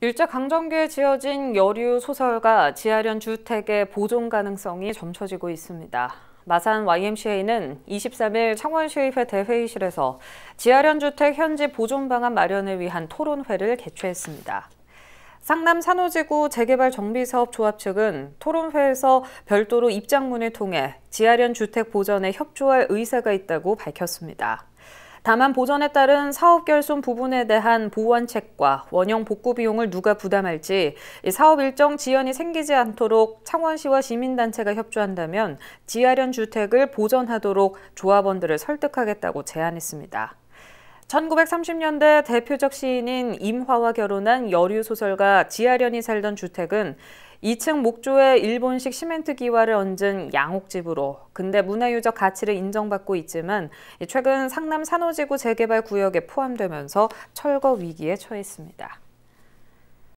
일제 강점기에 지어진 여류 소설가 지하련 주택의 보존 가능성이 점쳐지고 있습니다. 마산 YMCA는 23일 창원시의회 대회의실에서 지하련 주택 현지 보존 방안 마련을 위한 토론회를 개최했습니다. 상남 산호지구 재개발 정비사업 조합 측은 토론회에서 별도로 입장문을 통해 지하련 주택 보전에 협조할 의사가 있다고 밝혔습니다. 다만 보전에 따른 사업 결손 부분에 대한 보완책과 원형 복구 비용을 누가 부담할지 사업 일정 지연이 생기지 않도록 창원시와 시민단체가 협조한다면 지하련 주택을 보전하도록 조합원들을 설득하겠다고 제안했습니다. 1930년대 대표적 시인인 임화와 결혼한 여류 소설가 지하련이 살던 주택은 2층 목조에 일본식 시멘트 기와를 얹은 양옥집으로 근대 문화유적 가치를 인정받고 있지만 최근 상남 산호지구 재개발 구역에 포함되면서 철거 위기에 처했습니다.